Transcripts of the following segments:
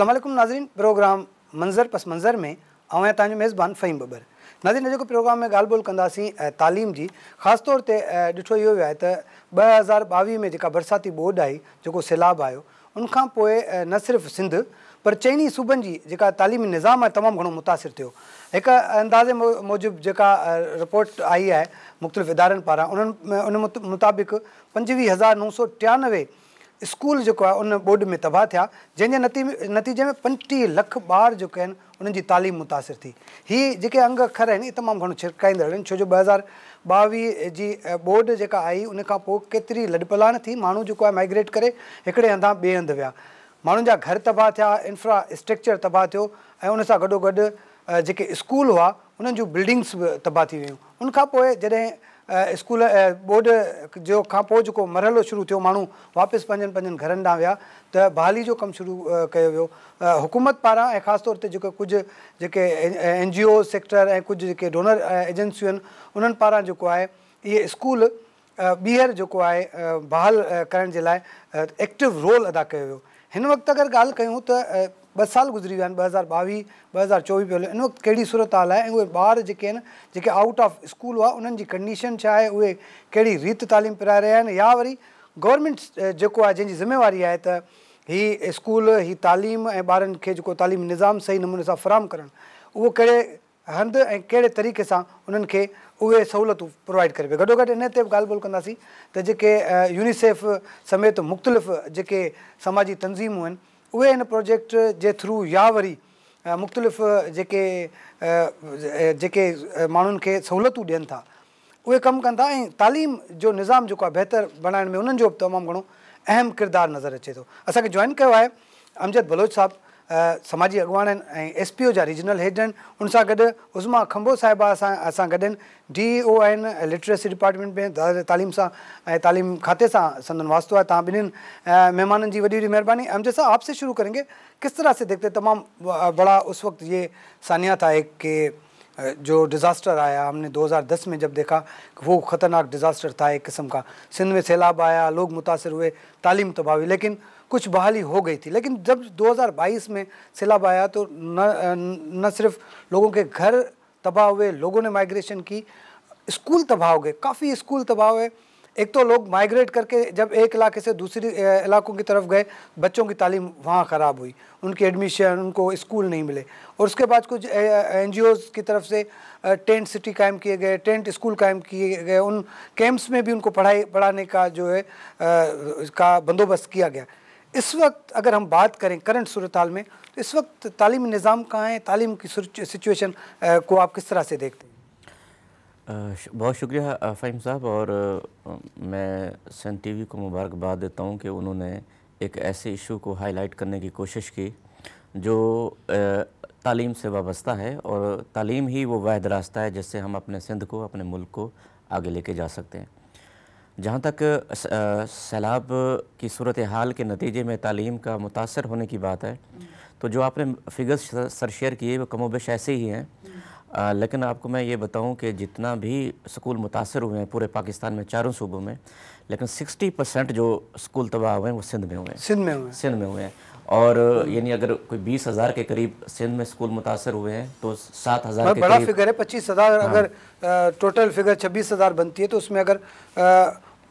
असलम नाज़रीन प्रोग्राम मंज़र पस मंज़र में ऐं तुम मेज़बान फ़हीम बबर नाज़रीन जेको प्रोग्राम में ॻाल्हि ॿोल कंदासीं तालीम जी ख़ासि तौर पर ॾिठो यो है आहे त ॿ हज़ार ॿावीह में जो बरसाती बोड आई जो सैलाब आयो उन न सिर्फ सिंध पर चइनि सूबन की जो तलीमी निज़ाम है तमाम घणो मुतािर थो एक अंदाज़े मूजिब जेका रिपोर्ट आई है मुख़्तलिफ़ इदार पारा उन मुताबिक़ पंजुवीह हज़ार नौ सौ टियानवे स्कूल जो आहे उन बोर्ड में तबाह थे जैसे नती नतीजे में पंजटीह लख बार जो आहिनि जी तालीम मुतासिर थी हीअ जेके अंग अखर आहिनि तमाम तमामु घणो छो जो हज़ार जी बोर्ड जेका आई उनखां पोइ केतिरी थी माण्हू जो आहे माइग्रेट करे हिकिड़े हंधि ॿिए हंधि विया जा घर तबाह थिया इंफ्रास्ट्रक्चर तबा स्कूल हुआ बिल्डिंग्स बि तबा थी स्कूल बोर्ड जो खां पोइ जेको मरहलो शुरू थियो माण्हू वापसि पंजनि पंजनि घरनि ॾांहुं विया त बहाली जो कमु शुरू कयो वियो हुकूमत पारां ऐं ख़ासि तौर ते जेको कुझु जेके एन जी ओस सेक्टर ऐं कुझु जेके डोनर एजंसियूं आहिनि उन्हनि पारां जेको आहे इहे स्कूल ॿीहर जेको आहे बहाल करण जे लाइ एक्टिव रोल अदा कयो वियो हिन वक़्तु अगरि ॻाल्हि कयूं त ॿ साल गुज़री विया आहिनि ॿ हज़ार ॿावीह ॿ हज़ार चोवीह पियो हले हिन वक़्तु कहिड़ी सूरत हाल आहे ऐं उहे ॿार जेके आहिनि जेके आउट ऑफ स्कूल हुआ उन्हनि जी कंडीशन छा आहे उहे कहिड़ी रीति तालीम पाए रहिया आहिनि या वरी गवर्नमेंट जेको आहे जंहिंजी ज़िमेवारी आहे त हीअ स्कूल हीअ तालीम ऐं ॿारनि खे जेको तालीम निज़ाम सही नमूने सां फ़राहम करणु उहो कहिड़े ऐं तरीक़े सां उन्हनि उहे सहूलियतूं प्रोवाइड करे पियो गॾो गॾु इन ते बि ॻाल्हि ॿोल कंदासीं त जेके यूनिसेफ समेत मुख़्तलिफ़ जेके समाजी तनज़ीमूं आहिनि उहे हिन प्रोजेक्ट जे थ्रू या वरी मुख़्तलिफ़ जेके जेके माण्हुनि खे सहूलियतूं ॾियनि था उहे कमु कनि था ऐं तालीम जो निज़ाम जेको आहे बहितरु बणाइण में उन्हनि जो बि तमामु घणो अहम किरदारु नज़र अचे थो असांखे जॉइन कयो आहे अमजद बलोच साहबु समाजी अॻुवाणनि एस पी ओ जहाँ रीजनल हेड आहिनि उन सां उज़मा खंबो साहब अस ग डी ओ आन लिटरेसी डिपार्टमेंट में तालीम से तालीम खाते सां संदन वास्तो है तुम ॿिन्हिनि मेहमान की वही वही मेहरबानी हम जैसा आपसे शुरू करेंगे किस तरह से देखते तमाम बड़ा उस वक्त ये सानिया था एक के जो डिज़ास्टर आया हमने 2010 में जब देखा वो ख़तरनाक डिज़ास्टर था एक किस्म का सिंध में सैलाब आया लोग मुतासर हुए तालीम तबाह तो हुई लेकिन कुछ बहाली हो गई थी लेकिन जब 2022 में सैलाब आया तो न न सिर्फ लोगों के घर तबाह हुए लोगों ने माइग्रेशन की स्कूल तबाह हो गए काफ़ी स्कूल तबाह हुए एक तो लोग माइग्रेट करके जब एक इलाके से दूसरी इलाकों की तरफ गए बच्चों की तालीम वहाँ ख़राब हुई उनकी एडमिशन उनको स्कूल नहीं मिले और उसके बाद कुछ एन की तरफ से टेंट सिटी कायम किए गए टेंट स्कूल कायम किए गए उन कैंप्स में भी उनको पढ़ाई पढ़ाने का जो है आ, का बंदोबस्त किया गया इस वक्त अगर हम बात करें करंट सूरत में तो इस वक्त तालीम निज़ाम कहाँ है तालीम की सिचुएशन को आप किस तरह से देखते हैं बहुत शुक्रिया फ़हीम साहब और मैं सन टीवी को मुबारकबाद देता हूँ कि उन्होंने एक ऐसे इशू को हाईलाइट करने की कोशिश की जो तालीम से वाबस्ता है और तालीम ही वो वाहद रास्ता है जिससे हम अपने सिंध को अपने मुल्क को आगे लेके जा सकते हैं जहाँ तक सैलाब की सूरत हाल के नतीजे में तालीम का मुतासर होने की बात है तो जो आपने फिगर्स सर शेयर किए वो कमोबेश ऐसे ही हैं लेकिन आपको मैं ये बताऊं कि जितना भी स्कूल मुतासर हुए हैं पूरे पाकिस्तान में चारों सूबों में लेकिन 60 परसेंट जो स्कूल तबाह हुए हैं वो सिंध में हुए हैं सिंध में हुए हैं सिंध में हुए हैं और यानी अगर कोई बीस हज़ार के करीब सिंध में स्कूल मुतासर हुए हैं तो सात हज़ार बड़ा फिगर है पच्चीस हज़ार हाँ। अगर टोटल फिगर छब्बीस हज़ार बनती है तो उसमें अगर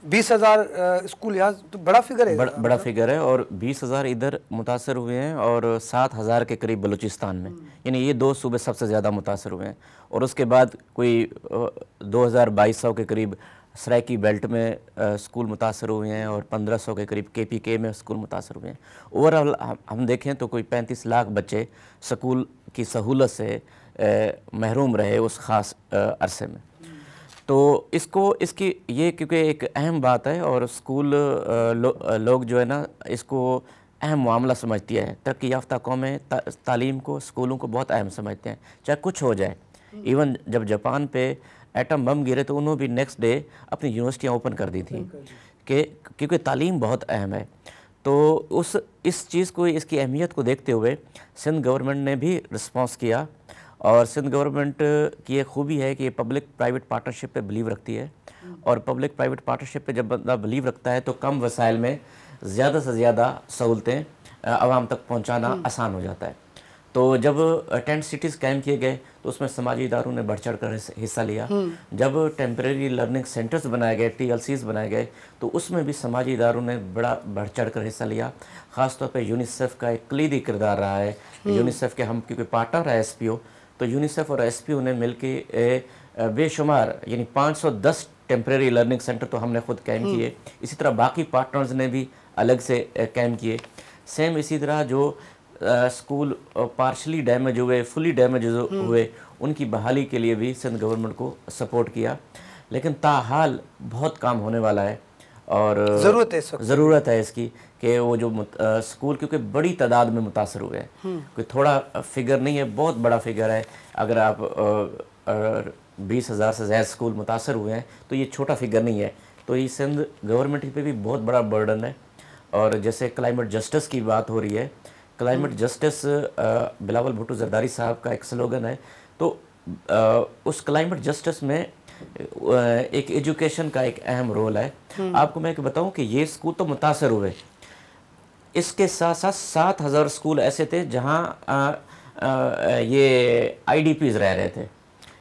बीस हज़ार स्कूल यहाँ तो बड़ा फिगर है बड़, बड़ा मतलब। फिगर है और बीस हज़ार इधर मुतासर हुए हैं और सात हज़ार के करीब बलूचिस्तान में हम्म। यानी ये दो सूबे सबसे ज़्यादा मुतासर हुए हैं और उसके बाद कोई दो हज़ार बाईस सौ के करीब सराकी बेल्ट में स्कूल मुतासर हुए हैं और 1500 के करीब के पी के में स्कूल मुतासर हुए हैं ओवरऑल हम देखें तो कोई 35 लाख बच्चे स्कूल की सहूलत से महरूम रहे उस ख़ास अरसे में तो इसको इसकी ये क्योंकि एक अहम बात है और स्कूल लो, लोग जो है ना इसको अहम मामला समझती है तरक्की याफ्ता कौमें ता, तालीम को स्कूलों को बहुत अहम समझते हैं चाहे कुछ हो जाए हम्म। इवन जब जापान पे एटम बम गिरे तो उन्होंने भी नेक्स्ट डे अपनी यूनिवर्सिटियाँ ओपन कर दी थी कि क्योंकि तालीम बहुत अहम है तो उस इस चीज़ को इसकी अहमियत को देखते हुए सिंध गवर्नमेंट ने भी रिस्पॉन्स किया और सिंध गवर्नमेंट की एक खूबी है कि ये पब्लिक प्राइवेट पार्टनरशिप पे बिलीव रखती है और पब्लिक प्राइवेट पार्टनरशिप पे जब बंदा बिलीव रखता है तो कम वसाइल में ज़्यादा से ज़्यादा सहूलतें आवाम तक पहुँचाना हम्म। आसान हो जाता है तो जब टेंट सिटीज़ कैम किए गए तो उसमें समाजी इदारों ने बढ़ चढ़ कर हिस्सा लिया हम्म। जब टेम्प्रेरी लर्निंग सेंटर्स बनाए गए टी बनाए गए तो उसमें भी समाजी इदारों ने बड़ा बढ़ चढ़ कर हिस्सा लिया ख़ासतौर पर यूनिसेफ का एक कलीदी किरदार रहा है हम्म। यूनिसेफ के हम क्योंकि पार्टनर है एस पी ओ तो यूनिसेफ और एस ने मिल के बेशुमार यानी 510 टेम्प्रेरी लर्निंग सेंटर तो हमने खुद कैम किए हम्म। इसी तरह बाकी पार्टनर्स ने भी अलग से कैम किए सेम इसी तरह जो स्कूल पार्शली डैमेज हुए फुली डैमेज हम्म। हुए उनकी बहाली के लिए भी सिंध गवर्नमेंट को सपोर्ट किया लेकिन ताहाल बहुत काम होने वाला है और ज़रूरत है ज़रूरत है इसकी कि वो जो आ, स्कूल क्योंकि बड़ी तादाद में मुतासर हुए हैं हम्म। कोई थोड़ा फिगर नहीं है बहुत बड़ा फिगर है अगर आप बीस हज़ार से ज़्यादा स्कूल मुतासर हुए हैं तो ये छोटा फिगर नहीं है तो ये सिंध गवर्नमेंट पे भी बहुत बड़ा बर्डन है और जैसे क्लाइमेट जस्टिस की बात हो रही है क्लाइमेट हम्म। जस्टिस बिलावल भुट्टो जरदारी साहब का एक स्लोगन है तो उस क्लाइमेट जस्टिस में एक एजुकेशन का एक अहम रोल है हम्म। आपको मैं बताऊं कि ये स्कूल तो मुतासर हुए इसके साथ साथ सात हज़ार स्कूल ऐसे थे जहाँ ये आईडीपीज रह रहे थे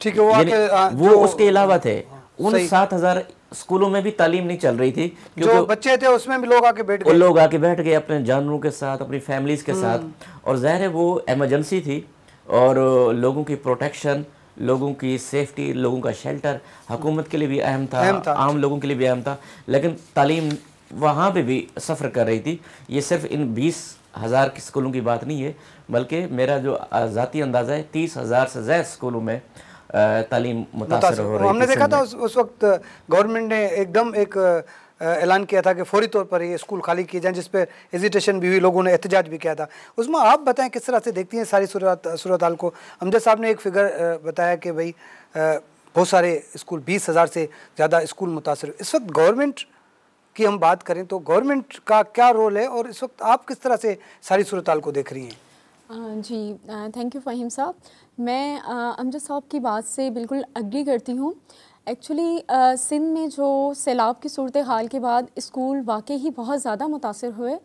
ठीक है वो, आ, वो उसके अलावा थे उन सात हज़ार स्कूलों में भी तालीम नहीं चल रही थी जो बच्चे थे उसमें भी लोग आके बैठ गए लोग आके बैठ गए अपने जानवरों के साथ अपनी फैमिलीज के साथ हम्म। और ज़ाहिर है वो एमरजेंसी थी और लोगों की प्रोटेक्शन लोगों की सेफ्टी लोगों का शेल्टर हम्म। हुकूमत के लिए भी अहम था, अहम था आम लोगों के लिए भी अहम था लेकिन तालीम वहाँ पे भी सफ़र कर रही थी ये सिर्फ इन बीस हज़ार के स्कूलों की बात नहीं है बल्कि मेरा जो ज़ाती अंदाज़ा है तीस हज़ार से ज़्यादा स्कूलों में तालीम मुतासर हो रही हमने देखा था उस, उस वक्त गवर्नमेंट ने एकदम एक ऐलान किया था कि फौरी तौर पर ये स्कूल खाली किए जाएं जिस पर एजिटेशन भी हुई लोगों ने एहतजाज भी किया था उसमें आप बताएं किस तरह से देखती हैं सारी सूरत सूरत हाल को अमजद साहब ने एक फिगर बताया कि भाई बहुत सारे स्कूल बीस हज़ार से ज़्यादा स्कूल मुतासर इस वक्त गवर्नमेंट की हम बात करें तो गवर्नमेंट का क्या रोल है और इस वक्त आप किस तरह से सारी सूरताल को देख रही हैं जी थैंक यू फ़हीम साहब मैं अमजद साहब की बात से बिल्कुल अग्री करती हूँ एक्चुअली uh, सिंध में जो सैलाब की सूरत हाल के बाद स्कूल वाकई ही बहुत ज़्यादा मुतासर हुए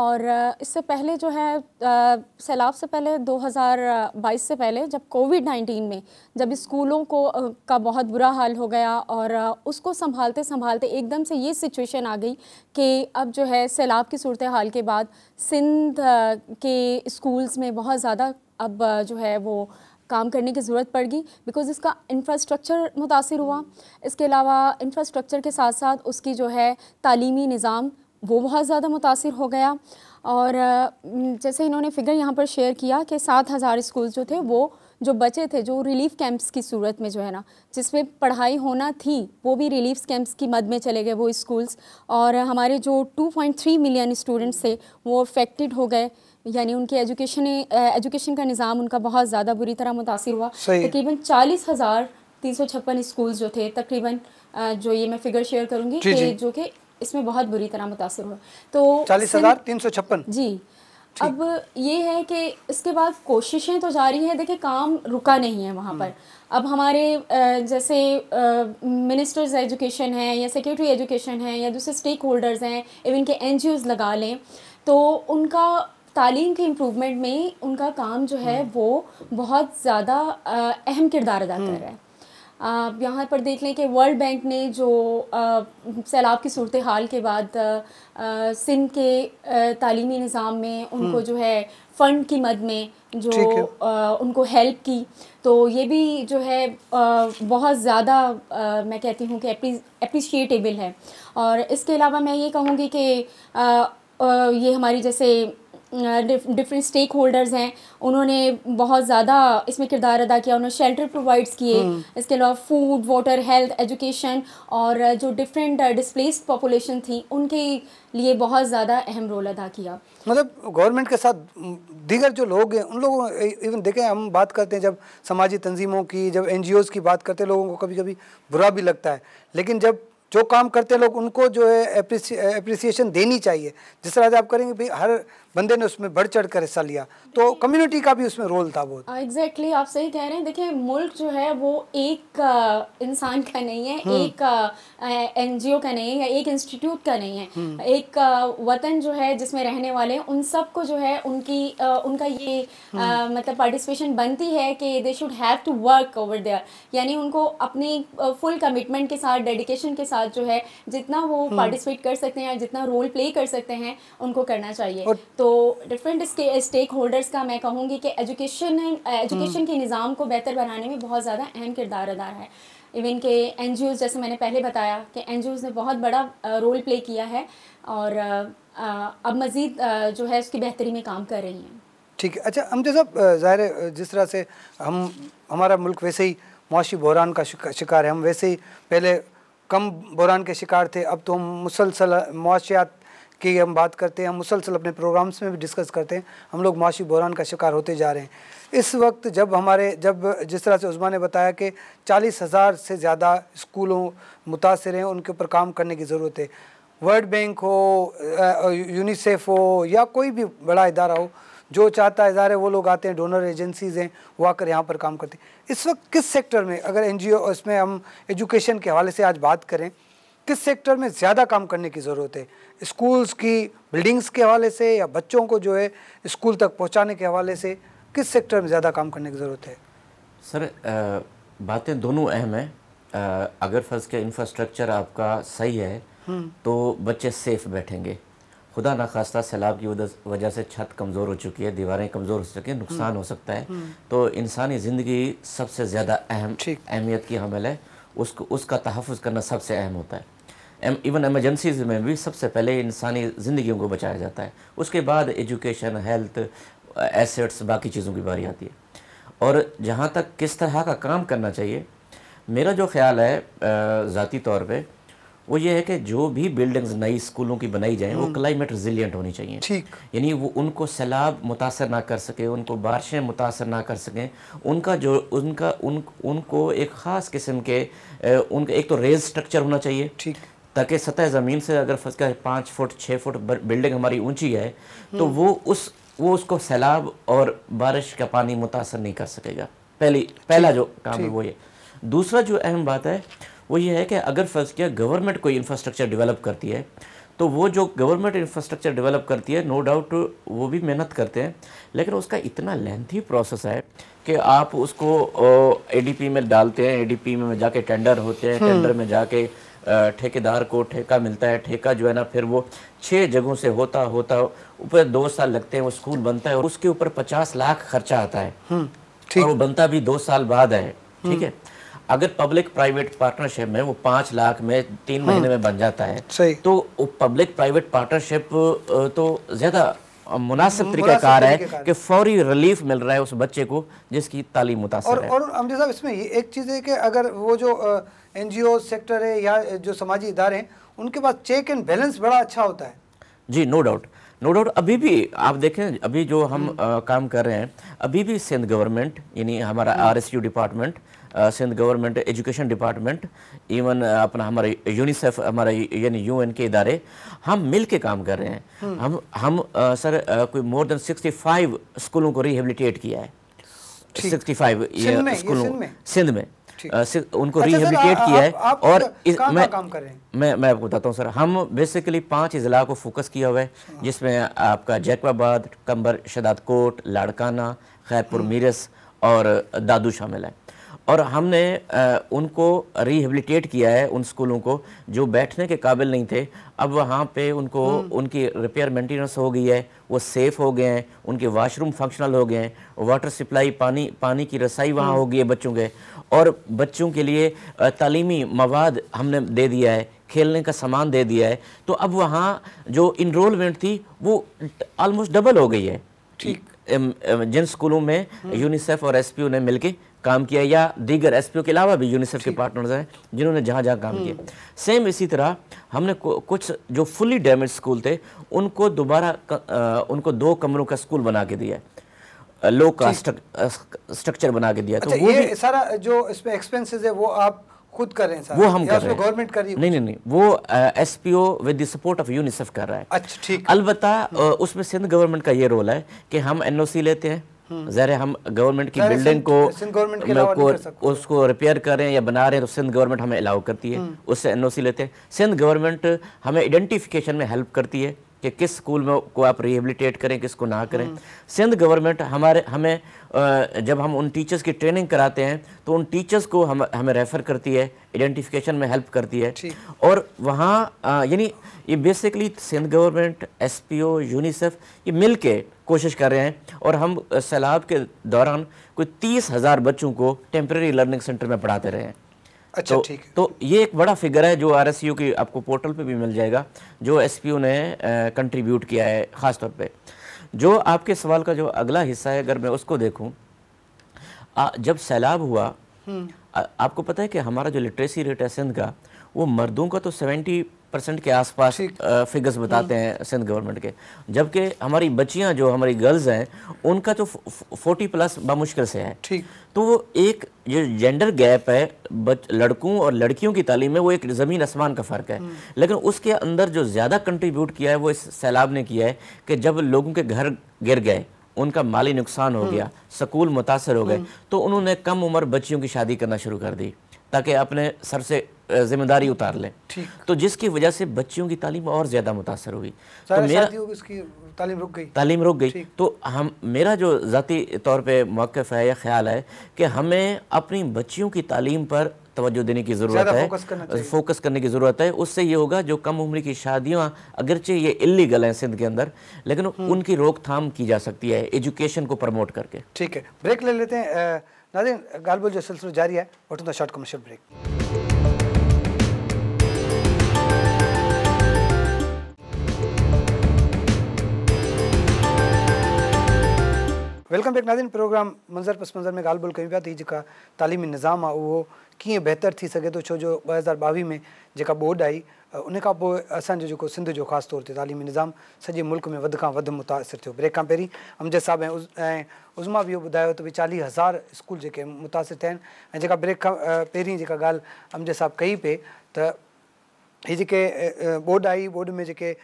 और uh, इससे पहले जो है uh, सैलाब से पहले 2022 से पहले जब कोविड 19 में जब स्कूलों को का बहुत बुरा हाल हो गया और उसको संभालते संभालते एकदम से ये सिचुएशन आ गई कि अब जो है सैलाब की सूरत हाल के बाद सिंध के स्कूल्स में बहुत ज़्यादा अब जो है वो काम करने की ज़रूरत गई बिकॉज़ इसका इंफ्रास्ट्रक्चर मुतासर हुआ इसके अलावा इंफ्रास्ट्रक्चर के साथ साथ उसकी जो है तालीमी निज़ाम वो बहुत ज़्यादा मुतासर हो गया और जैसे इन्होंने फिगर यहाँ पर शेयर किया कि सात हज़ार स्कूल जो थे वो जो बचे थे जो रिलीफ कैंप्स की सूरत में जो है ना जिसमें पढ़ाई होना थी वो भी रिलीफ कैंप्स की मद में चले गए वो स्कूल्स और हमारे जो 2.3 मिलियन स्टूडेंट्स थे वो अफेक्टेड हो गए यानी उनके एजुकेशन एजुकेशन का निज़ाम उनका बहुत ज़्यादा बुरी तरह मुतासर हुआ तकरीबन चालीस हज़ार तीन सौ छप्पन स्कूल जो थे तकरीबन जो ये मैं फिगर शेयर करूँगी कि जो कि इसमें बहुत बुरी तरह मुतासर हुआ तो चालीस हज़ार तीन सौ छप्पन जी अब ये है कि इसके बाद कोशिशें तो जारी हैं देखिए काम रुका नहीं है वहाँ पर हम्म। अब हमारे जैसे मिनिस्टर्स एजुकेशन हैं या सेक्रेटरी एजुकेशन हैं या दूसरे स्टेक होल्डर्स हैं इवन के एन लगा लें तो उनका तालीम के इम्प्रूवमेंट में उनका काम जो है हम्म। वो बहुत ज़्यादा अहम किरदार अदा कर हम्म। रहा है आप यहाँ पर देख लें कि वर्ल्ड बैंक ने जो सैलाब की सूरत हाल के बाद सिंध के तालीमी निज़ाम में उनको हम्म। जो है फ़ंड की मद में जो आ, उनको हेल्प की तो ये भी जो है आ, बहुत ज़्यादा मैं कहती हूँ कि अप्रिशिएटेबल है और इसके अलावा मैं ये कहूँगी कि आ, ये हमारी जैसे डिफरेंट स्टेक होल्डर्स हैं उन्होंने बहुत ज़्यादा इसमें किरदार अदा किया उन्होंने शेल्टर प्रोवाइड्स किए हम्म। इसके अलावा फूड वाटर हेल्थ एजुकेशन और जो डिफरेंट डिस्प्लेस पॉपुलेशन थी उनके लिए बहुत ज़्यादा अहम रोल अदा किया मतलब गवर्नमेंट के साथ दीगर जो लोग हैं उन लोगों इवन देखें हम बात करते हैं जब समाजी तंजीमों की जब एन की बात करते हैं लोगों को कभी कभी बुरा भी लगता है लेकिन जब जो काम करते हैं लोग उनको जो है अप्रिसिएशन देनी चाहिए जिस तरह से आप करेंगे भाई हर बंदे ने उसमें बढ़ चढ़ कर हिस्सा लिया तो कम्युनिटी का भी उसमें रोल था बहुत एग्जैक्टली आप सही कह रहे हैं देखिए मुल्क जो है वो एक इंसान का नहीं है हम्म। एक एनजीओ का नहीं है एक इंस्टीट्यूट का नहीं है हम्म। एक वतन जो है जिसमें रहने वाले हैं उन सबको जो है उनकी उनका ये हम्म। मतलब पार्टिसिपेशन बनती है कि they should have to work over there यानी उनको अपनी फुल कमिटमेंट के साथ डेडिकेशन के साथ जो है जितना वो पार्टिसिपेट कर सकते हैं जितना रोल प्ले कर सकते हैं उनको करना चाहिए तो तो डिफरेंट स्टेक होल्डर्स का मैं कहूँगी कि एजुकेशन एजुकेशन हम्म। के निज़ाम को बेहतर बनाने में बहुत ज़्यादा अहम किरदार अदा है इवन के एन जैसे मैंने पहले बताया कि एन ने बहुत बड़ा रोल प्ले किया है और अब मज़ीद जो है उसकी बेहतरी में काम कर रही हैं ठीक है अच्छा हम जैसा ज़ाहिर जिस तरह से हम हमारा मुल्क वैसे ही मुआशी बहरान का शिकार है हम वैसे ही पहले कम बहरान के शिकार थे अब तो हम मुसलसल मुआशियात की हम बात करते हैं हम मुसलसल अपने प्रोग्राम्स में भी डिस्कस करते हैं हम लोग माशी बहरान का शिकार होते जा रहे हैं इस वक्त जब हमारे जब जिस तरह से उस्मा ने बताया कि चालीस हज़ार से ज़्यादा स्कूलों मुतासर हैं उनके ऊपर काम करने की ज़रूरत है वर्ल्ड बैंक हो यूनिसेफ हो या कोई भी बड़ा इदारा हो जो चाहता है इदारे वो लोग आते हैं डोनर एजेंसीज़ हैं वो आकर यहाँ पर काम करते हैं इस वक्त किस सेक्टर में अगर एनजीओ इसमें हम एजुकेशन के हवाले से आज बात करें किस सेक्टर में ज़्यादा काम करने की ज़रूरत है स्कूल्स की बिल्डिंग्स के हवाले से या बच्चों को जो है स्कूल तक पहुँचाने के हवाले से किस सेक्टर में ज़्यादा काम करने की ज़रूरत है सर बातें दोनों अहम हैं अगर फर्ज के इंफ्रास्ट्रक्चर आपका सही है हम्म। तो बच्चे सेफ बैठेंगे खुदा नाखास्ता सैलाब की वजह से छत कमज़ोर हो चुकी है दीवारें कमज़ोर हो चुकी हैं हम्म। नुकसान हो सकता है हम्म। तो इंसानी ज़िंदगी सबसे ज़्यादा अहम अहमियत की हमल है उसको उसका तहफ़ करना सबसे अहम होता है इवन एमरजेंसीज़ में भी सबसे पहले इंसानी ज़िंदगी को बचाया जाता है उसके बाद एजुकेशन हेल्थ एसेट्स बाकी चीज़ों की बारी आती है और जहाँ तक किस तरह का काम करना चाहिए मेरा जो ख्याल है ज़ाती तौर पे वो ये है कि जो भी बिल्डिंग्स नई स्कूलों की बनाई जाएं वो क्लाइमेट हम्म। रिजिलियंट होनी चाहिए ठीक यानी वो उनको सैलाब मुतासर ना कर सके उनको बारिशें मुतासर ना कर सकें उनका जो उनका उन उनको एक ख़ास किस्म के उनका एक तो रेज स्ट्रक्चर होना चाहिए ठीक ताकि सतह ज़मीन से अगर फंस कर पाँच फुट छः फुट बिल्डिंग हमारी ऊंची है तो हम्म। वो उस वो उसको सैलाब और बारिश का पानी मुतासर नहीं कर सकेगा पहली पहला जो काम है वो ये दूसरा जो अहम बात है वो ये है कि अगर फर्ज किया गवर्नमेंट कोई इंफ्रास्ट्रक्चर डेवलप करती है तो वो जो गवर्नमेंट इंफ्रास्ट्रक्चर डेवलप करती है नो डाउट वो भी मेहनत करते हैं लेकिन उसका इतना लेंथी प्रोसेस है कि आप उसको एडीपी में डालते हैं एडीपी में जाके टेंडर होते हैं टेंडर हम्म। में जाके ठेकेदार को ठेका मिलता है ठेका जो है ना फिर वो छः जगहों से होता होता ऊपर दो साल लगते हैं वो स्कूल बनता है और उसके ऊपर पचास लाख खर्चा आता है हम्म, और वो बनता भी दो साल बाद है ठीक है हम्म। अगर पब्लिक प्राइवेट पार्टनरशिप में वो पांच लाख में तीन महीने हम्म। में बन जाता है तो पब्लिक प्राइवेट पार्टनरशिप तो ज़्यादा मुनासिब तरीकाकार है कि फौरी रिलीफ मिल रहा है उस बच्चे को जिसकी तालीम मुतासर और, है और अमजद साहब इसमें ये एक चीज़ है कि अगर वो जो एन जी ओ सेक्टर है या जो समाजी इदारे हैं उनके पास चेक एंड बैलेंस बड़ा अच्छा होता है जी नो डाउट नो डाउट अभी भी आप देखें अभी जो हम आ, हम्म। काम कर रहे हैं अभी भी सिंध गवर्नमेंट यानी हमारा हम्म। R S U department Sindh government education department even अपना हमारे यूनिसेफ हमारा यानी यू के इदारे हम मिल के काम कर रहे हैं हम्म। हम हम आ, सर आ, कोई मोर देन 65 स्कूलों को रिहेबिलिटेट किया है 65 स्कूलों सिंध में अच्छा, आ, उनको रिहेबिलिटेट किया है और मैं मैं मैं आपको बताता हूँ सर हम बेसिकली पांच अजला को फोकस किया हुआ है हाँ। जिसमें आपका जैकवाबाद कंबर शदाद कोट लाड़काना खैरपुर हाँ। मीरस और दादू शामिल है और हमने उनको रिहेबिलिटेट किया है उन स्कूलों को जो बैठने के काबिल नहीं थे अब वहाँ पे उनको हम्म। उनकी रिपेयर मेंटेनेंस हो गई है वो सेफ़ हो गए हैं उनके वाशरूम फंक्शनल हो गए हैं वाटर सप्लाई पानी पानी की रसाई वहाँ हम्म। हो गई है बच्चों के और बच्चों के लिए तालीमी मवाद हमने दे दिया है खेलने का सामान दे दिया है तो अब वहाँ जो इनरोलमेंट थी वो ऑलमोस्ट डबल हो गई है ठीक जिन स्कूलों में यूनिसेफ हम्म। और एसपीओ ने मिलके काम किया या दीगर एस के अलावा भी यूनिसेफ के पार्टनर्स हैं जिन्होंने जहाँ जहाँ काम किया सेम इसी तरह हमने कुछ जो फुली डैमेज स्कूल थे उनको दोबारा उनको दो कमरों का स्कूल बना के दिया लो का स्ट्रक्चर बना के दिया तो अच्छा, तो वो ये सारा जो पे एक्सपेंसेस है वो आप खुद कर रहे हैं वो हम कर रहे हैं गवर्नमेंट कर रही है नहीं नहीं नहीं वो S P O with the support of UNICEF कर रहा है अच्छा ठीक अलबत्ता हम्म। उसमें सिंध गवर्नमेंट का ये रोल है कि हम एन सी लेते हैं हम्म। जहर हम गवर्नमेंट की बिल्डिंग को, को उसको रिपेयर कर रहे हैं या बना रहे हैं तो सिंध गवर्नमेंट हमें अलाउ करती है हम्म। उससे एनओसी लेते हैं सिंध गवर्नमेंट हमें आइडेंटिफिकेशन में हेल्प करती है कि किस स्कूल में को आप रिहेबिलिटेट करें किसको ना करें हम्म। सिंध गवर्नमेंट हमारे हमें जब हम उन टीचर्स की ट्रेनिंग कराते हैं तो उन टीचर्स को हम हमें रेफ़र करती है आइडेंटिफिकेशन में हेल्प करती है और वहाँ यानी ये basically Sindh government SPO UNICEF ये मिलके कोशिश कर रहे हैं और हम सैलाब के दौरान कोई तीस हज़ार बच्चों को टेम्प्रेरी लर्निंग सेंटर में पढ़ाते रहे हैं अच्छा तो, ठीक तो ये एक बड़ा फिगर है जो आर एस की आपको पोर्टल पे भी मिल जाएगा जो एस ने कंट्रीब्यूट किया है ख़ासतौर पर जो आपके सवाल का जो अगला हिस्सा है अगर मैं उसको देखूँ जब सैलाब हुआ आ, हम्म। आपको पता है कि हमारा जो लिटरेसी रेट है सिंध का वो मर्दों का तो सेवेंटी परसेंट के आसपास फिगर्स बताते हम्म। हैं सिंध गवर्नमेंट के जबकि हमारी बच्चियां जो हमारी गर्ल्स हैं उनका तो फोर्टी प्लस बामुश्किल से है ठीक तो वो एक जो जेंडर गैप है बच, लड़कों और लड़कियों की तालीम में वो एक ज़मीन आसमान का फ़र्क है हम्म। लेकिन उसके अंदर जो ज़्यादा कंट्रीब्यूट किया है वो इस सैलाब ने किया है कि जब लोगों के घर गिर गए उनका माली नुकसान हो हम्म। गया स्कूल मुतासर हो गए तो उन्होंने कम उम्र बच्चियों की शादी करना शुरू कर दी ताकि अपने सर से जिम्मेदारी उतार लें तो जिसकी वजह से बच्चियों की तालीम और ज़्यादा मुतासर हुई तो मेरा तालीम रुक गई तालीम रुक गई तो हम मेरा जो ज़ाती तौर पे मौक़ है या ख्याल है कि हमें अपनी बच्चियों की तालीम पर तवज्जो देने की ज़रूरत है फोकस, करने की ज़रूरत है उससे ये होगा जो कम उम्र की शादियाँ अगरचे ये इलीगल हैं सिंध के अंदर लेकिन हम्म। उनकी रोकथाम की जा सकती है एजुकेशन को प्रमोट करके ठीक है ब्रेक ले लेते हैं नाजिन गालबुल जो सिलसिला जारी है वो तो short commercial break welcome back नाज़िन प्रोग्राम मंज़र पस मंज़र में ॻाल्हि ॿोल कयूं पिया त हीअ जेका तालीमी निज़ाम आहे उहो कीअं बहितरु थी सघे थो छो जो ॿ हज़ार ॿावीह में जेका ॿोड आई उनखां पोइ असांजो जेको सिंध जो ख़ासि तौर ते तालिमी निज़ाम सॼे मुल्क में वधि खां वधि मुतासिर थियो ब्रेक खां पहिरीं अमजद साहिब ऐं ऐं उज़मा बि इहो ॿुधायो त भई चालीह हज़ार स्कूल जेके मुतासिर थिया आहिनि ऐं जेका ब्रेक खां पहिरीं जेका ॻाल्हि अमजद साहिबु कई पिए त हीअ जेके ॿोड आई ॿोड में जेके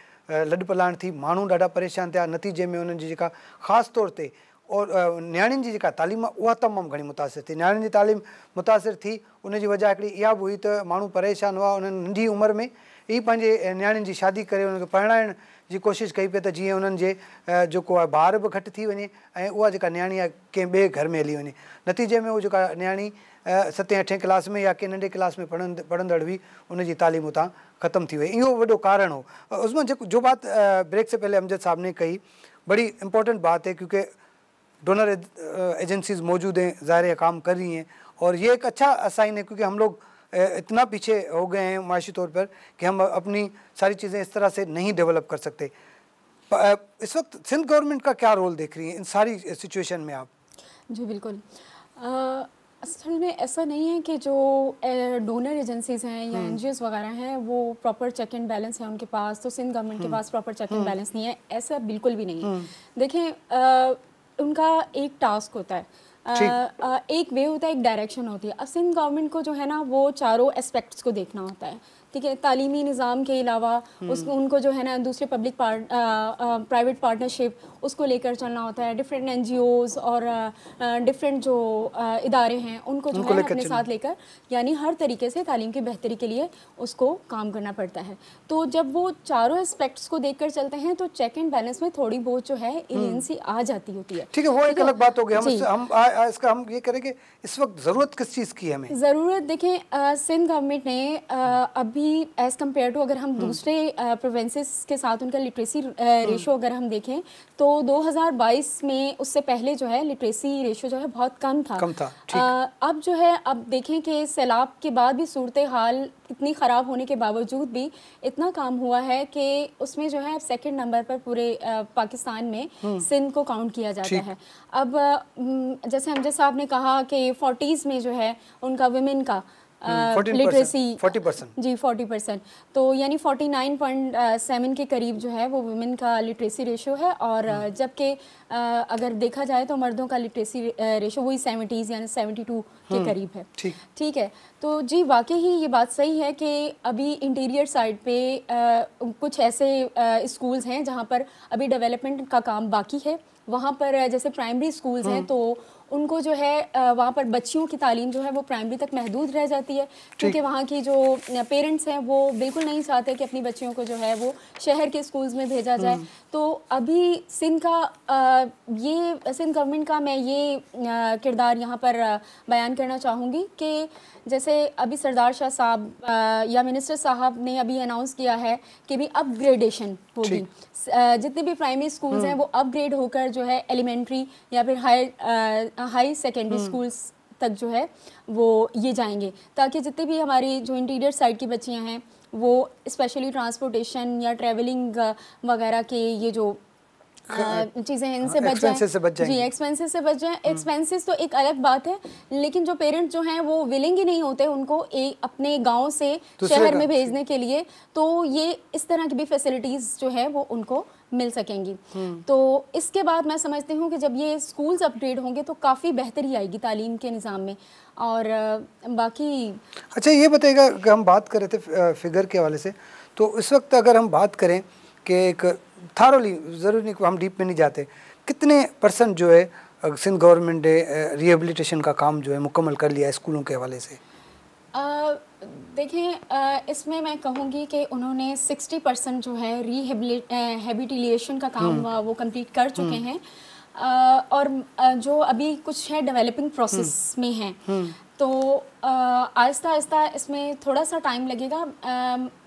लॾ थी माण्हू ॾाढा परेशान थिया नतीजे में जी तौर ते और नियाणियुनि जी तालीम आहे घी मुतासर थी न्याणी की तालीम मुतािर थी उनकी वजह एक इं हुई तो मूँ परेशान हुआ उन्हें नंढी उम्र में ही पंहिंजे नियाणियुनि की शादी कर पढ़ाण की कोशिश कई पे तो जी उन्होंने जो है बार भी बि घटि थी वञे ऐं उहा जेका घर में हली वे नतीजे में वो जो न्याणी सतें अठे क्लास में या कें नंढे क्लास में पढ़ पढ़ंदड़ हुई उनकी तालीम उतना खत्म थी वही इो वो कारण हो उसमें जो बात ब्रेक से पहले अमजद साहब ने कही बड़ी इंपॉर्टेंट बात है क्योंकि डोनर एजेंसीज मौजूद हैं ज़ाहिर काम कर रही हैं और ये एक अच्छा साइन है क्योंकि हम लोग इतना पीछे हो गए हैं माशी तौर पर कि हम अपनी सारी चीज़ें इस तरह से नहीं डेवलप कर सकते इस वक्त सिंध गवर्नमेंट का क्या रोल देख रही है इन सारी सिचुएशन में आप जी बिल्कुल असल में ऐसा नहीं है कि जो डोनर एजेंसीज हैं या हम्म। एन वगैरह हैं वो प्रॉपर चेक एंड बैलेंस है उनके पास तो सिंध गवर्नमेंट के हम्म। पास प्रॉपर चेक एंड बैलेंस नहीं है ऐसा बिल्कुल भी नहीं है हम्म। देखें आ, उनका एक टास्क होता है आ, आ, एक वे होता है एक डायरेक्शन होती है सिंध गवर्नमेंट को जो है ना वो चारों एस्पेक्ट्स को देखना होता है ठीक है तालीमी निज़ाम के अलावा हम्म। उस उनको जो है ना दूसरे पब्लिक पार्ट प्राइवेट पार्टनरशिप उसको लेकर चलना होता है डिफरेंट एन और डिफरेंट जो इदारे हैं उनको जो है अपने साथ लेकर यानी हर तरीके से तालीम की बेहतरी के लिए उसको काम करना पड़ता है तो जब वो चारों एस्पेक्ट्स को देख कर चलते हैं तो चेक एंड बैलेंस में थोड़ी बहुत जो है एजेंसी हम्म। आ जाती होती है ठीक है वो एक अलग बात हो गई हम हम इसका हम ये करेंगे इस वक्त ज़रूरत किस चीज़ की हमें ज़रूरत देखें सिंध गवर्नमेंट ने आ, अभी एज़ कम्पेयर टू अगर हम हम्म। दूसरे प्रोवेंसेस के साथ उनका लिटरेसी रेशो हम्म। अगर हम देखें तो तो 2022 में उससे पहले जो है लिटरेसी रेशो जो है बहुत कम था कम था आ, अब जो है अब देखें कि सैलाब के बाद भी सूरत हाल इतनी ख़राब होने के बावजूद भी इतना काम हुआ है कि उसमें जो है अब सेकेंड नंबर पर पूरे पाकिस्तान में सिंध हम्म। को काउंट किया जाता है अब जैसे हमजा साहब ने कहा कि फोर्टीज़ में जो है उनका वुमेन का लिटरेसी फोर्टी परसेंट जी फोर्टी परसेंट तो यानी फोर्टी नाइन पॉइंट सेवन के करीब जो है वो वुमेन का लिटरेसी रेशो है और hmm. uh, जबकि uh, अगर देखा जाए तो मर्दों का लिटरेसी रेशो uh, वही सेवेंटीज़ यानी सेवेंटी टू के hmm, करीब है ठीक है तो जी वाकई ही ये बात सही है कि अभी इंटीरियर साइड पे आ, कुछ ऐसे स्कूल्स हैं जहाँ पर अभी डेवलपमेंट का काम बाकी है वहाँ पर जैसे प्राइमरी स्कूल्स हैं hmm. तो उनको जो है वहाँ पर बच्चियों की तालीम जो है वो प्राइमरी तक महदूद रह जाती है क्योंकि वहाँ की जो पेरेंट्स हैं वो बिल्कुल नहीं चाहते कि अपनी बच्चियों को जो है वो शहर के स्कूल्स में भेजा जाए हम्म। तो अभी सिंध का ये सिंध गवर्नमेंट का मैं ये किरदार यहाँ पर बयान करना चाहूँगी कि जैसे अभी सरदार शाह साहब या मिनिस्टर साहब ने अभी अनाउंस किया है कि भी अपग्रेडेशन होगी जितने भी प्राइमरी स्कूल्स हैं हम्म। वो अपग्रेड होकर जो है एलिमेंट्री या फिर हायर हाई सेकेंडरी स्कूल्स तक जो है वो ये जाएंगे ताकि जितने भी हमारी जो इंटीरियर साइड की बच्चियाँ हैं वो स्पेशली ट्रांसपोर्टेशन या ट्रैवलिंग वगैरह के ये जो चीज़ें इनसे हाँ, बच जाए से बच जी एक्सपेंसेस से बच जाए एक्सपेंसेस हम्म। तो एक अलग बात है लेकिन जो पेरेंट्स जो हैं वो विलिंग ही नहीं होते उनको ए, अपने गांव से शहर में भेजने के लिए तो ये इस तरह की भी फैसिलिटीज़ जो है वो उनको मिल सकेंगी हम्म। तो इसके बाद मैं समझती हूँ कि जब ये स्कूल्स अपग्रेड होंगे तो काफ़ी बेहतरी आएगी तालीम के निज़ाम में और बाकी अच्छा ये बताइएगा हम बात कर रहे थे फिगर के हवाले से तो इस वक्त अगर हम बात करें कि एक थारोली ज़रूरी नहीं हम डीप में नहीं जाते कितने परसेंट जो है सिंध गवर्नमेंट ने रिहेबिलिटेशन का काम जो है मुकम्मल कर लिया स्कूलों के हवाले से देखें इसमें मैं कहूँगी कि उन्होंने 60 परसेंट जो है रिहेबिलिटेशन का काम हम्म। वो कंप्लीट कर चुके हम्म। हैं और जो अभी कुछ है डेवलपिंग प्रोसेस हम्म। में है तो आहिस्ता आहिस्ता इसमें थोड़ा सा टाइम लगेगा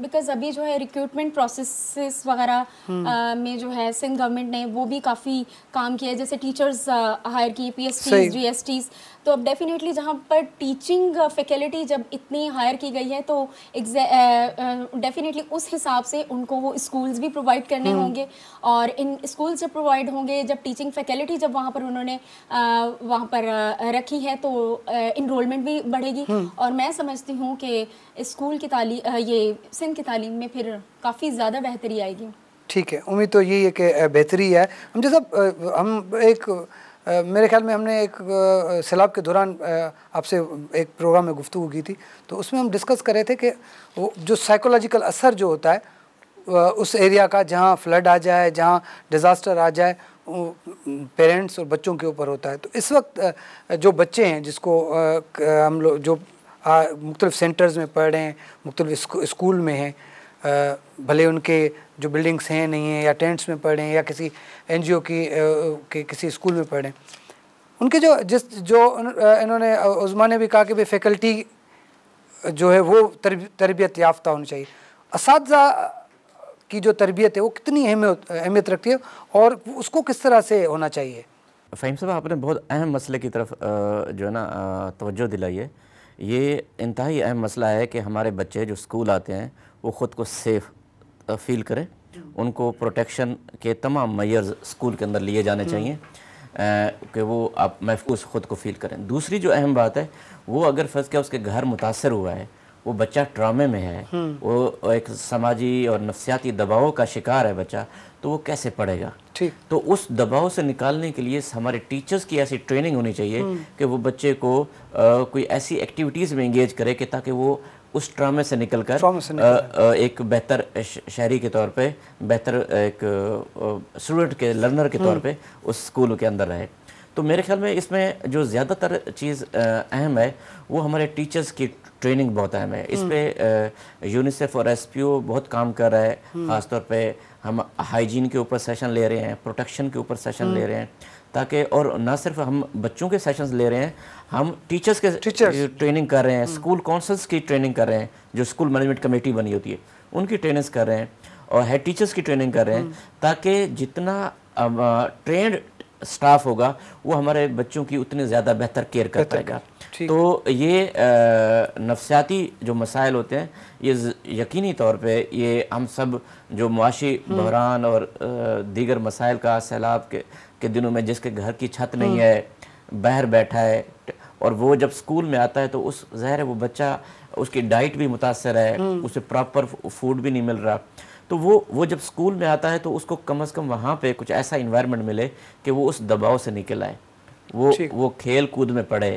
बिकॉज अभी जो है रिक्रूटमेंट प्रोसेस वगैरह हम्म। में जो है सिंध गवर्नमेंट ने वो भी काफ़ी काम किया है जैसे टीचर्स हायर किए P S Ts G S Ts तो अब डेफिनेटली जहाँ पर टीचिंग फैकल्टी जब इतनी हायर की गई है तो डेफिनेटली उस हिसाब से उनको वो स्कूल्स भी प्रोवाइड करने हम्म। होंगे और इन स्कूल्स जब प्रोवाइड होंगे जब टीचिंग फैकल्टी जब वहाँ पर उन्होंने वहाँ पर रखी है तो इनरोलमेंट भी बढ़ेगी हम्म। और मैं समझती हूँ कि स्कूल की ताली ये सिंध की तालीम में फिर काफ़ी ज़्यादा बेहतरी आएगी ठीक है उम्मीद तो यही है कि बेहतरी है हम जैसा हम एक मेरे ख्याल में हमने एक सैलाब के दौरान आपसे एक प्रोग्राम में गुफ्तु की थी तो उसमें हम डिस्कस कर रहे थे कि वो जो साइकोलॉजिकल असर जो होता है उस एरिया का जहाँ फ्लड आ जाए जहाँ डिज़ास्टर आ जाए पेरेंट्स और बच्चों के ऊपर होता है तो इस वक्त जो बच्चे हैं जिसको हम लोग जो मुख्तलिफ सेंटर्स में पढ़ रहे हैं मुख्तलिफ स्कूल में हैं भले उनके जो बिल्डिंग्स हैं नहीं हैं या टेंट्स में पढ़ें या किसी एनजीओ की के किसी स्कूल में पढ़ें उनके जो जिस जो इन्होंने उजमा ने भी कहा कि भाई फैकल्टी जो है वो तरबियत याफ्ता होनी चाहिए इस की जो तरबियत है वो कितनी अहमियत अहमियत रखती है और उसको किस तरह से होना चाहिए फ़हीम साहब आपने बहुत अहम मसले की तरफ जो है ना तवज्जो दिलाई है ये इंतहाई अहम मसला है कि हमारे बच्चे जो स्कूल आते हैं वो ख़ुद को सेफ फील करें उनको प्रोटेक्शन के तमाम मैयर्स स्कूल के अंदर लिए जाने चाहिए कि वो आप महफूज ख़ुद को फील करें दूसरी जो अहम बात है वो अगर फर्ज क्या उसके घर मुतासर हुआ है वो बच्चा ट्रामे में है वो एक समाजी और नफसियाती दबाव का शिकार है बच्चा तो वो कैसे पढ़ेगा ठीक तो उस दबाव से निकालने के लिए हमारे टीचर्स की ऐसी ट्रेनिंग होनी चाहिए हम्म। कि वो बच्चे को आ, कोई ऐसी एक्टिविटीज़ में इंगेज करे कि ताकि वो उस ट्रामे से निकल कर से निकल आ, एक बेहतर शहरी के तौर पे बेहतर एक स्टूडेंट के लर्नर के तौर हम्म। पे उस स्कूल के अंदर रहे तो मेरे ख्याल में इसमें जो ज़्यादातर चीज़ अहम है वो हमारे टीचर्स की ट्रेनिंग बहुत अहम है इस हम्म। पर यूनिसेफ और एस बहुत काम कर रहा है हम्म। ख़ासतौर पर हम हाइजीन के ऊपर सेशन ले रहे हैं प्रोटेक्शन के ऊपर सेशन ले रहे हैं ताकि और ना सिर्फ हम बच्चों के सेशंस ले रहे हैं हम टीचर्स के टीचर्स ट्रेनिंग कर रहे हैं स्कूल hmm. काउंसल्स की ट्रेनिंग कर रहे हैं जो स्कूल मैनेजमेंट कमेटी बनी होती है उनकी ट्रेनिंग कर रहे हैं और हेड टीचर्स की ट्रेनिंग कर रहे हैं hmm. ताकि जितना ट्रेंड स्टाफ होगा वो हमारे बच्चों की उतनी ज़्यादा बेहतर केयर कर पाएगा तो ये नफसियाती जो मसाइल होते हैं ये यकीनी तौर पे ये हम सब जो मुआशी हम्म। बहरान और दीगर मसाइल का सैलाब के के दिनों में जिसके घर की छत नहीं हम्म। है बाहर बैठा है और वो जब स्कूल में आता है तो उस जहर वो बच्चा उसकी डाइट भी मुतासर है हम्म। उसे प्रॉपर फूड भी नहीं मिल रहा तो वो वो जब स्कूल में आता है तो उसको कम अज़ कम वहाँ पे कुछ ऐसा इन्वायरमेंट मिले कि वो उस दबाव से निकल आए वो वो खेल कूद में पढ़े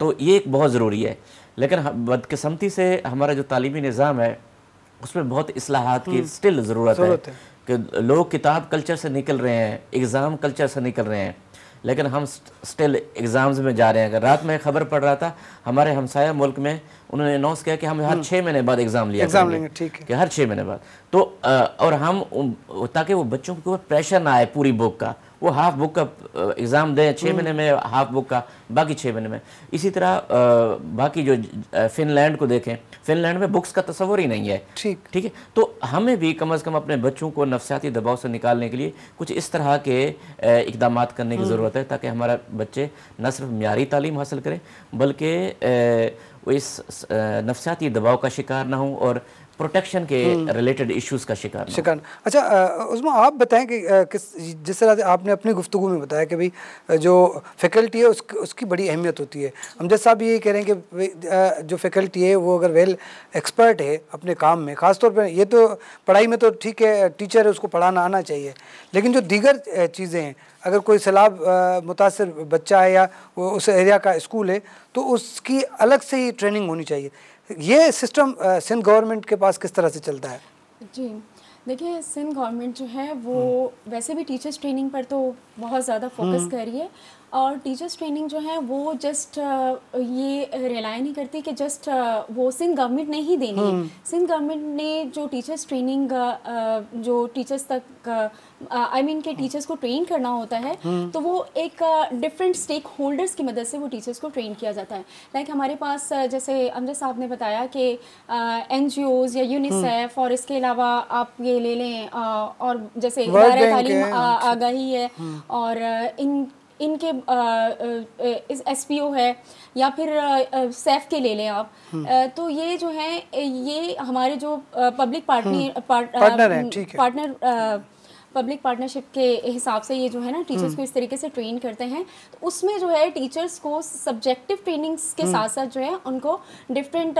तो ये एक बहुत ज़रूरी है लेकिन बदकस्मती से हमारा जो तालीमी निज़ाम है उसमें बहुत असलाहत की स्टिल हम्म। ज़रूरत है, है कि लोग किताब कल्चर से निकल रहे हैं एग्ज़ाम कल्चर से निकल रहे हैं लेकिन हम स्टिल एग्ज़ाम्स में जा रहे हैं अगर रात में खबर पड़ रहा था हमारे हमसाया मुल्क में उन्होंने अनाउंस किया कि हम हर हम्म। छः महीने बाद एग्ज़ाम लिया एग्ज़ाम लेंगे ठीक है कि हर छः महीने बाद तो और हम ताकि वो बच्चों के ऊपर प्रेशर ना आए पूरी बुक का वो हाफ बुक का एग्ज़ाम दें छः महीने में हाफ बुक का बाकी छः महीने में इसी तरह uh, बाकी जो फिनलैंड uh, को देखें फिनलैंड में बुक्स का तस्वर ही नहीं है ठीक ठीक है तो हमें भी कम अज़ कम अपने बच्चों को नफसियाती दबाव से निकालने के लिए कुछ इस तरह के uh, इकदाम करने की हम्म। ज़रूरत है ताकि हमारा बच्चे न सिर्फ मीरी तालीम हासिल करें बल्कि इस नफसियाती दबाव का शिकार ना हों और प्रोटेक्शन के रिलेटेड हम्म। इश्यूज का शिकार शिकार अच्छा उसमें आप बताएं कि किस जिस तरह से आपने अपनी गुफ्तु में बताया कि भाई जो फैकल्टी है उसकी उसकी बड़ी अहमियत होती है हमजद साहब ये कह रहे हैं कि जो फैकल्टी है वो अगर वेल एक्सपर्ट है अपने काम में ख़ासतौर पर ये तो पढ़ाई में तो ठीक है टीचर है उसको पढ़ाना आना चाहिए लेकिन जो दीगर चीज़ें हैं अगर कोई सैलाब मुतासर बच्चा है या वो उस एरिया का स्कूल है तो उसकी अलग से ही ट्रेनिंग होनी चाहिए ये सिस्टम सिंध गवर्नमेंट के पास किस तरह से चलता है जी देखिए सिंध गवर्नमेंट जो है वो हम्म। वैसे भी टीचर्स ट्रेनिंग पर तो बहुत ज़्यादा फोकस हम्म। कर रही है और टीचर्स ट्रेनिंग जो है वो जस्ट ये रिलाय नहीं करती कि जस्ट वो सिंध गवर्नमेंट ने ही देनी है हम्म। सिंध गवर्नमेंट ने जो टीचर्स ट्रेनिंग जो टीचर्स तक आई मीन के टीचर्स को ट्रेन करना होता है हम्म। तो वो एक डिफरेंट स्टेक होल्डर्स की मदद से वो टीचर्स को ट्रेन किया जाता है लाइक हमारे पास uh, जैसे अमजद साहब ने बताया कि एन uh, या यूनिसेफ हम्म। और इसके अलावा आप ये ले लें uh, और जैसे तालीम आगाही है हम्म। और इन इनके एस पी ओ है या फिर सेफ e के ले लें आप तो ये जो है ये हमारे जो public partner partner public partnership के हिसाब से ये जो है ना टीचर्स हम्म। को इस तरीके से ट्रेन करते हैं तो उसमें जो है टीचर्स को सब्जेक्टिव ट्रेनिंग्स के हम्म। साथ साथ जो है उनको डिफरेंट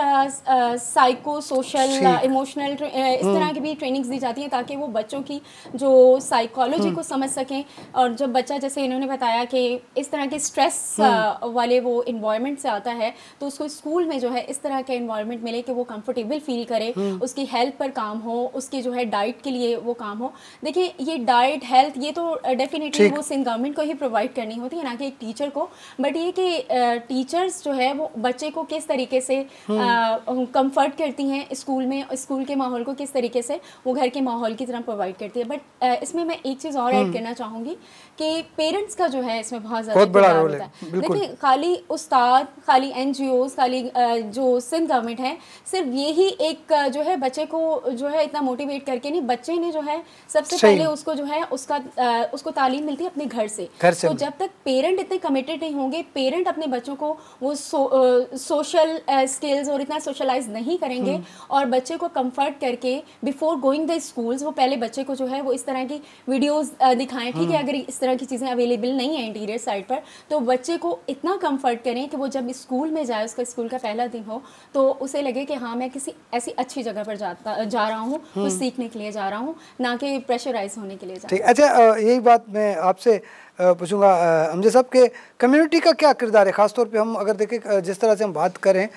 साइको सोशल इमोशनल इस तरह हम्म। की भी ट्रेनिंग्स दी जाती हैं ताकि वो बच्चों की जो साइकोलॉजी को समझ सकें और जब बच्चा जैसे इन्होंने बताया कि इस तरह के स्ट्रेस uh, वाले वो इन्वायरमेंट से आता है तो उसको स्कूल में जो है इस तरह के इन्वायरमेंट मिले कि वो कंफर्टेबल फील करे उसकी हेल्थ पर काम हो उसकी जो है डाइट के लिए वो काम हो देखिए ये डाइट हेल्थ ये तो डेफिनेटली uh, वो सिंध गवर्नमेंट को ही प्रोवाइड करनी होती है ना कि एक टीचर को बट ये कि टीचर्स uh, जो है वो बच्चे को किस तरीके से कंफर्ट हम्म। uh, करती हैं स्कूल में स्कूल के माहौल को किस तरीके से वो घर के माहौल की तरह प्रोवाइड करती है बट इसमें मैं एक चीज़ और ऐड हम्म। करना चाहूँगी कि पेरेंट्स का जो है इसमें बहुत ज़्यादा बड़ा रोल है देखिए खाली उस्ताद खाली एन खाली जो सिंध गवर्नमेंट है सिर्फ यही एक जो है बच्चे को जो है इतना मोटिवेट करके नहीं बच्चे ने जो है सबसे पहले उसको जो है उसका उसको तालीम मिलती है अपने घर से घर से तो जब तक पेरेंट इतने कमिटेड नहीं होंगे पेरेंट अपने बच्चों को वो सोशल स्किल्स और इतना सोशलाइज नहीं करेंगे हम्म। और बच्चे को कंफर्ट करके बिफोर गोइंग द स्कूल्स वो पहले बच्चे को जो है वो इस तरह की वीडियोस दिखाएं ठीक है हम्म। अगर इस तरह की चीज़ें अवेलेबल नहीं है इंटीरियर साइड पर तो बच्चे को इतना कंफर्ट करें कि वो जब स्कूल में जाए उसका स्कूल का पहला दिन हो तो उसे लगे कि हाँ मैं किसी ऐसी अच्छी जगह पर जाता जा रहा हूँ कुछ हम्म। सीखने के लिए जा रहा हूँ ना कि प्रेशराइज होने के लिए ठीक अच्छा यही बात मैं आपसे पूछूंगा हमजे साहब के कम्युनिटी का क्या किरदार है ख़ासतौर पे हम अगर देखें जिस तरह से हम बात करें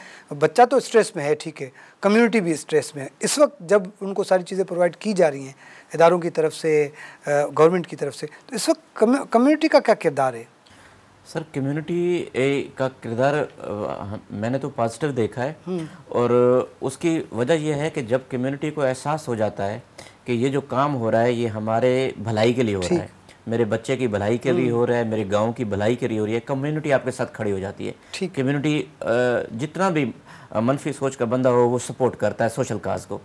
बच्चा तो स्ट्रेस में है ठीक है कम्युनिटी भी स्ट्रेस में है इस वक्त जब उनको सारी चीज़ें प्रोवाइड की जा रही हैं इदारों की तरफ से गवर्नमेंट की तरफ से तो इस वक्त कम्युनिटी का क्या किरदार है सर कम्युनिटी का किरदार मैंने तो पॉजिटिव देखा है हम्म। और उसकी वजह यह है कि जब कम्युनिटी को एहसास हो जाता है कि ये जो काम हो रहा है ये हमारे भलाई के लिए हो रहा है मेरे बच्चे की भलाई के लिए हम्म। हो रहा है मेरे गांव की भलाई के लिए हो रही है कम्युनिटी आपके साथ खड़ी हो जाती है कम्युनिटी जितना भी मनफी सोच का बंदा हो वो सपोर्ट करता है सोशल काज को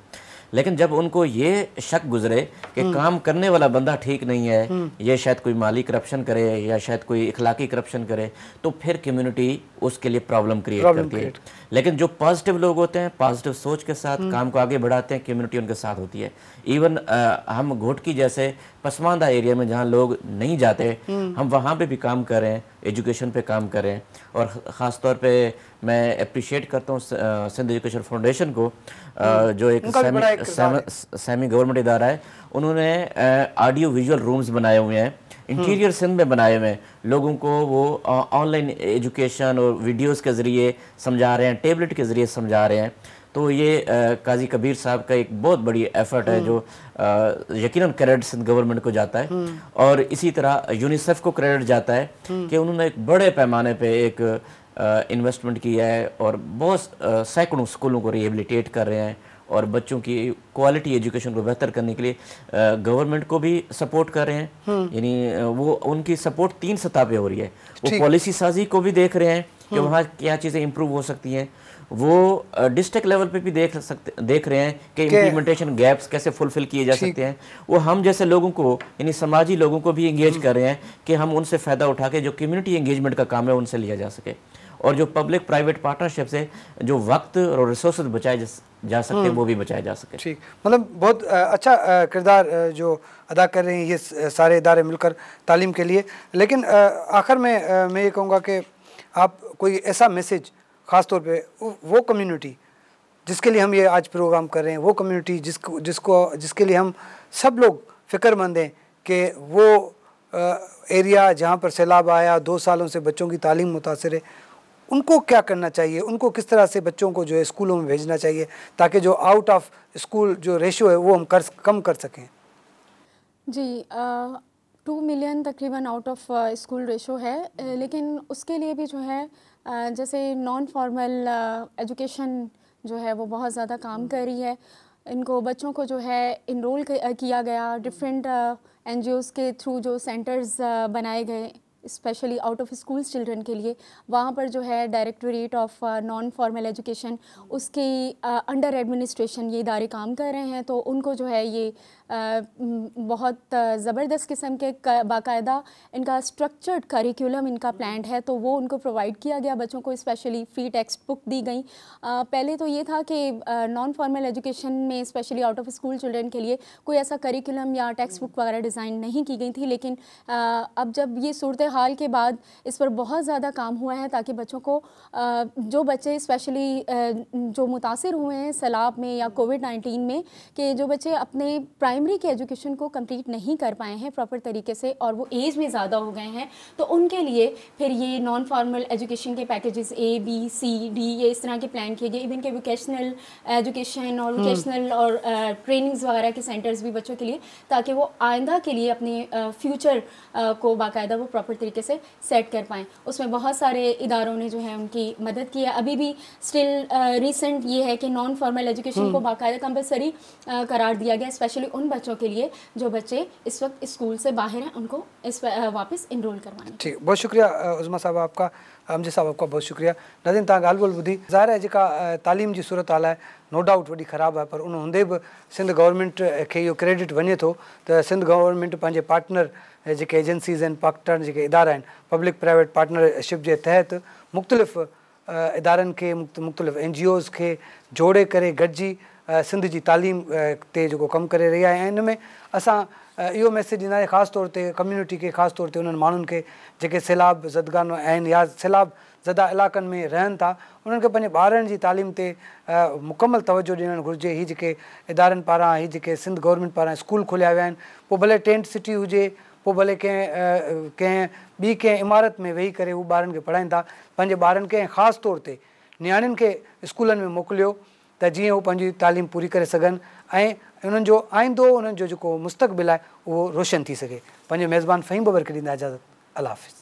लेकिन जब उनको ये शक गुजरे कि हम्म। काम करने वाला बंदा ठीक नहीं है हम्म। ये शायद कोई माली करप्शन करे या शायद कोई इखलाकी करप्शन करे तो फिर कम्युनिटी उसके लिए प्रॉब्लम क्रिएट करती है लेकिन जो पॉजिटिव लोग होते हैं पॉजिटिव सोच के साथ हम्म। काम को आगे बढ़ाते हैं कम्युनिटी उनके साथ होती है इवन uh, हम घोटकी जैसे पसमानदा एरिया में जहाँ लोग नहीं जाते हम्म। हम वहाँ पे भी काम करें एजुकेशन पे काम करें और ख़ास तौर पे मैं अप्रिशिएट करता हूँ सिंध एजुकेशन फाउंडेशन को uh, हम्म। जो एक सेमी सेमी गवर्नमेंट इदारा है उन्होंने ऑडियो विजुअल रूम्स बनाए हुए हैं इंटीरियर हम्म। सिंध में बनाए हुए हैं लोगों को वो ऑनलाइन uh, एजुकेशन और वीडियोस के ज़रिए समझा रहे हैं टेबलेट के ज़रिए समझा रहे हैं तो ये काजी कबीर साहब का एक बहुत बड़ी एफर्ट है हम्म। जो यकीनन क्रेडिट सिंध गवर्नमेंट को जाता है हम्म। और इसी तरह यूनिसेफ को क्रेडिट जाता है हम्म। कि उन्होंने एक बड़े पैमाने पे एक इन्वेस्टमेंट किया है और बहुत सैकड़ों स्कूलों को रिहेबिलिटेट कर रहे हैं और बच्चों की क्वालिटी एजुकेशन को बेहतर करने के लिए गवर्नमेंट को भी सपोर्ट कर रहे हैं यानी वो उनकी सपोर्ट तीन सतह पे हो रही है वो पॉलिसी साजी को भी देख रहे हैं कि वहाँ क्या चीज़ें इम्प्रूव हो सकती हैं वो डिस्ट्रिक्ट लेवल पे भी देख सकते देख रहे हैं कि इम्प्लीमेंटेशन गैप्स कैसे फुलफिल किए जा सकते हैं वो हम जैसे लोगों को यानी समाजी लोगों को भी इंगेज हम्म। कर रहे हैं कि हम उनसे फ़ायदा उठा के जो कम्युनिटी इंगेजमेंट का काम है उनसे लिया जा सके और जो पब्लिक प्राइवेट पार्टनरशिप से जो वक्त और रिसोर्स बचाए जा सकते हैं हम्म। वो भी बचाए जा सके ठीक मतलब बहुत अच्छा किरदार जो अदा कर रहे हैं ये सारे इदारे मिलकर तालीम के लिए लेकिन आखिर में मैं ये कहूँगा कि आप कोई ऐसा मैसेज ख़ास तौर पे वो कम्युनिटी जिसके लिए हम ये आज प्रोग्राम कर रहे हैं वो कम्युनिटी जिसको जिसको जिसके लिए हम सब लोग फ़िक्रमंद हैं कि वो आ, एरिया जहाँ पर सैलाब आया दो सालों से बच्चों की तालीम मुतासर है उनको क्या करना चाहिए उनको किस तरह से बच्चों को जो है स्कूलों में भेजना चाहिए ताकि जो आउट ऑफ स्कूल जो रेशो है वो हम कर कम कर सकें जी टू मिलियन तकरीबन आउट ऑफ स्कूल रेशो है लेकिन उसके लिए भी जो है जैसे नॉन फॉर्मल एजुकेशन जो है वो बहुत ज़्यादा काम कर रही है इनको बच्चों को जो है इनरोल किया गया डिफरेंट एन के थ्रू जो सेंटर्स बनाए गए specially out of school children के लिए वहाँ पर जो है directorate of non formal education उसके अंडर एडमिनिस्ट्रेशन ये इदारे काम कर रहे हैं तो उनको जो है ये बहुत ज़बरदस्त किस्म के बाकायदा इनका स्ट्रक्चर्ड करिकुलम इनका प्लान है तो वो उनको प्रोवाइड किया गया बच्चों को स्पेशली फ्री टेक्स्ट बुक दी गई पहले तो ये था कि नॉन फॉर्मल एजुकेशन में specially out of school children के लिए कोई ऐसा करिकुलम या टेक्स्ट बुक वगैरह डिज़ाइन नहीं की गई थी लेकिन अब जब ये सूरत हाल के बाद इस पर बहुत ज़्यादा काम हुआ है ताकि बच्चों को जो बच्चे स्पेशली जो मुतासर हुए हैं सैलाब में या कोविड नाइन्टीन में कि जो बच्चे अपने प्राइम प्राइमरी के एजुकेशन को कंप्लीट नहीं कर पाए हैं प्रॉपर तरीके से और वो एज में ज़्यादा हो गए हैं तो उनके लिए फिर ये नॉन फॉर्मल एजुकेशन के packages A B C D ये इस तरह के प्लान किए गए इवन के वोकेशनल एजुकेशन और वोकेशनल हम्म। और ट्रेनिंग्स वगैरह के सेंटर्स भी बच्चों के लिए ताकि वो आइंदा के लिए अपने फ्यूचर को बाकायदा वो प्रॉपर तरीके से सेट कर पाएँ उसमें बहुत सारे इदारों ने जो है उनकी मदद की है अभी भी स्टिल रिसेंट ये है कि नॉन फॉर्मल एजुकेशन को हम्म। बाकायदा कंपलसरी करार दिया गया स्पेशली उन बच्चों के लिए जो बच्चे इस वक्त स्कूल से बाहर हैं उनको इस वापस इनरोल करवाएं ठीक बहुत शुक्रिया उजमा साहब आपका अमजद साहब आपका बहुत शुक्रिया नाज़िन तव्हां ॻाल्हि ॿोल ॿुधी ज़ाहिर आहे जेका तालीम जी सूरत हाल आहे नो डाउट वॾी खराब है पर उन हूंदे भी सिंध गवर्नमेंट के यो क्रेडिट वे तो सिंध गवर्नमेंट पंहिंजे पार्टनर जेके एजेंसीज़ आहिनि पाकिस्तान जेके इदारा पब्लिक प्राइवेट पार्टनरशिप के तहत मुख़्तलिफ़ इदार खे मुख़्तलिफ़ एन जी ओज़ खे जोड़े कर गॾिजी सिंध जी तालीम ते जेको कमु करे रही आहे ऐं इन में असां इहो मैसेज ॾींदासीं ख़ासि तौर ते कम्युनिटी खे ख़ासि तौर ते उन्हनि माण्हुनि खे जेके सैलाब ज़िदगानो आहिनि या सैलाब ज़दा इलाइक़नि में रहनि था उन्हनि खे पंहिंजे ॿारनि जी तालीम ते मुकमल तवजो ॾियणु घुरिजे इहे जेके इदारनि पारां इहे जेके सिंध गवर्नमेंट पारां स्कूल खोलिया विया आहिनि पोइ भले टेंट सिटी हुजे पोइ भले कंहिं कंहिं ॿी कंहिं इमारत में वेही करे उहे ॿारनि खे पढ़ाइनि था पंहिंजे ॿारनि खे ख़ासि तौर ते नियाणियुनि खे स्कूलनि में मोकिलियो त जीअं उहे पंहिंजी तालीम पूरी करे सघनि ऐं उन्हनि जो आईंदो उन्हनि जो जेको मुस्तक़बिल आहे उहो रोशन थी सघे पंहिंजो मेज़बान फ़हीम बबर खे ॾींदा इजाज़त अला हाफ़